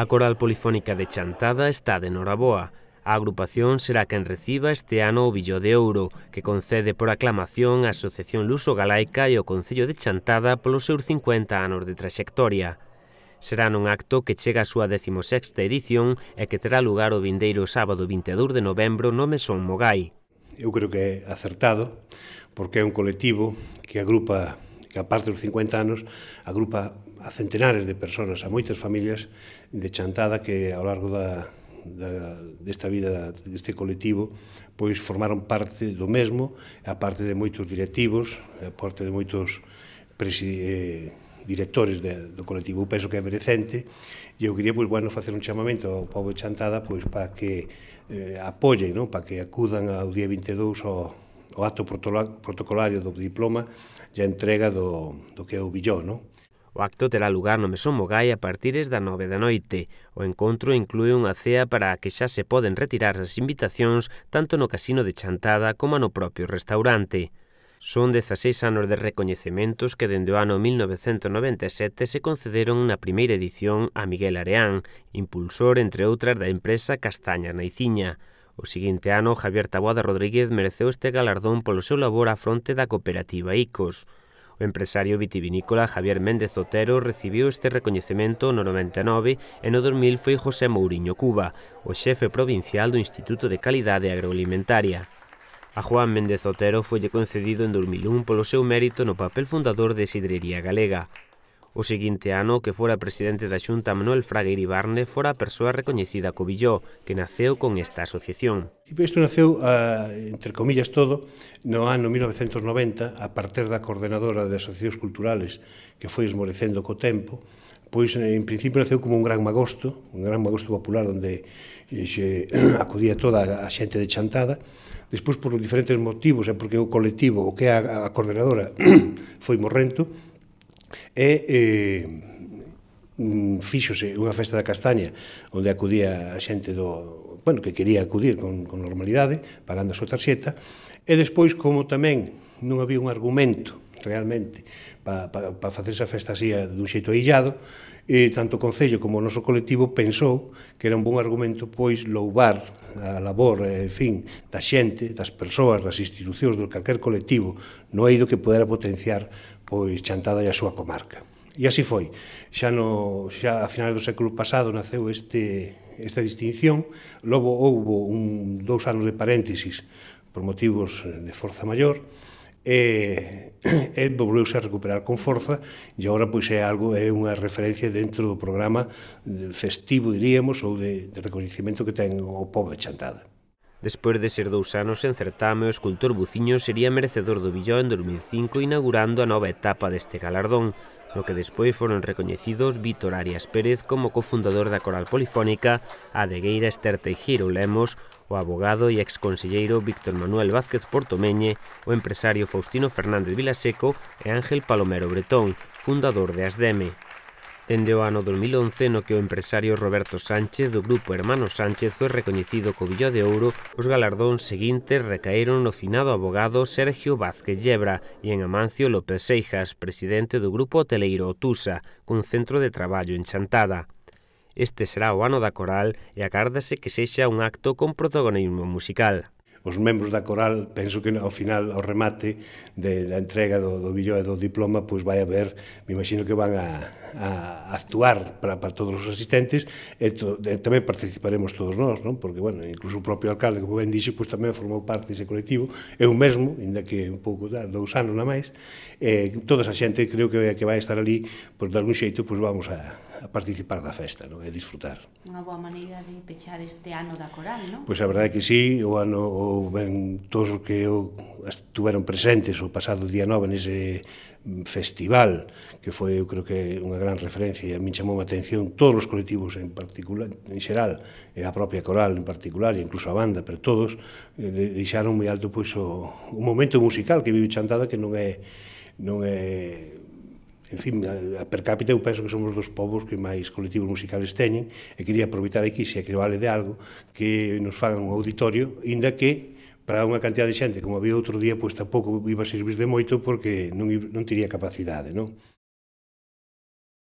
A coral polifónica de Chantada está de Noraboa. A agrupación será quen reciba este ano o Billo de Ouro, que concede por aclamación a Asociación Luso Galaica e o Concello de Chantada polos seus 50 anos de traxectoria. Será nun acto que chega a súa 16ª edición e que terá lugar o vindeiro sábado 22 de novembro no Mesón Mogai. Eu creo que é acertado, porque é un colectivo que agrupa que aparte dos 50 anos agrupa a centenares de persoas, a moitas familias de Chantada que ao largo da, da, desta vida deste colectivo pois formaron parte do mesmo, a parte de moitos directivos, a parte de moitos presi, eh, directores de, do colectivo. Eu penso que é merecente e eu quería pois, bueno, facer un chamamento ao povo de Chantada pois, para que eh, apoyen, non? para que acudan ao día 22 ao, ao acto protocolario do diploma e a entrega do, do que é o billón. Non? O acto terá lugar no Mesón Mogai a partires da nove da noite. O encontro inclúe unha cea para a que xa se poden retirar as invitacións tanto no casino de Chantada como no propio restaurante. Son 16 anos de recoñecementos que dende o ano 1997 se concederon na primeira edición a Miguel Areán, impulsor, entre outras, da empresa Castaña Naiciña. O seguinte ano, Javier Taboada Rodríguez mereceu este galardón polo seu labor á fronte da cooperativa ICOS. O empresario vitivinícola Javier Méndez Otero recibiu este recoñecemento no 99 e no 2000 foi José Mourinho Cuba, o xefe provincial do Instituto de Calidade Agroalimentaria. A Juan Méndez Otero foi concedido en 2001 polo seu mérito no papel fundador de Sidrería Galega. O seguinte ano que fora presidente da Xunta Manuel Fraga Iribarne fora a persoa recoñecida co Billó, que naceu con esta asociación. Isto naceu, a, entre comillas todo, no ano 1990, a partir da coordenadora de asociacións culturales que foi esmorecendo co tempo, pois eh, en principio naceu como un gran magosto, un gran magosto popular onde eh, se acudía toda a xente de Chantada, despois por diferentes motivos é porque o colectivo, o que é a coordenadora foi morrento, E eh, mm, fíxose unha festa da castaña onde acudía a xente do, bueno, que quería acudir con, con normalidade, pagando a súa tarxeta, e despois, como tamén non había un argumento realmente para pa, pa facer esa festa así dun xeito aillado, e tanto o Concello como o noso colectivo pensou que era un bon argumento pois louvar a labor, eh, en fin, da xente, das persoas, das institucións, do calquer colectivo no eido que pudera potenciar pois Chantada e a súa comarca. E así foi. Xa, no, xa a finales do século pasado naceu este, esta distinción, logo houbo un, dous anos de paréntesis por motivos de forza maior, e, e volveuse a recuperar con forza e agora pois é algo é unha referencia dentro do programa festivo diríamos ou de, de reconhecimento que ten o pobo de Chantada. Despois de ser dous anos en certame, o escultor Buciño sería merecedor do billón en 2005 inaugurando a nova etapa deste galardón, no que despois foron recoñecidos Vítor Arias Pérez como cofundador da Coral Polifónica, a degueira Esther Teixeiro Lemos, o abogado e exconselleiro Víctor Manuel Vázquez Portomeñe, o empresario Faustino Fernández Vilaseco e Ángel Palomero Bretón, fundador de ASDEME. Dende o ano 2011 no que o empresario Roberto Sánchez do grupo Hermano Sánchez foi recoñecido co Billó de Ouro, os galardóns seguintes recaeron no finado abogado Sergio Vázquez Llebra e en Amancio López Seixas, presidente do grupo hoteleiro Otusa, cun centro de traballo en Chantada. Este será o ano da coral e agárdase que sexa un acto con protagonismo musical os membros da coral, penso que ao final, ao remate de, da entrega do, do billo e do diploma, pois vai haber, me imagino que van a, a actuar para, para todos os asistentes, e, to, e tamén participaremos todos nós, non? porque, bueno, incluso o propio alcalde, como ben dixo, pois tamén formou parte dese colectivo, eu mesmo, inda que un pouco, dous anos na máis, eh, toda esa xente creo que, que vai estar ali, pois, de algún xeito, pois vamos a, a participar da festa, non? E disfrutar. Unha boa maneira de pechar este ano da coral, non? Pois a verdade que sí, o ano o ben todos os que o, estuveron presentes o pasado día 9 nese festival que foi, eu creo que unha gran referencia e a min chamou a atención todos os colectivos en particular, en xeral, e a propia coral en particular, e incluso a banda, pero todos eh, deixaron moi alto pois o, o momento musical que vive Chantada que non é non é en fin, a, a per cápita eu penso que somos dos povos que máis colectivos musicales teñen e quería aproveitar aquí, se é que vale de algo, que nos fagan un auditorio, inda que para unha cantidad de xente, como había outro día, pois tampouco iba a servir de moito porque non, non tería capacidade, non?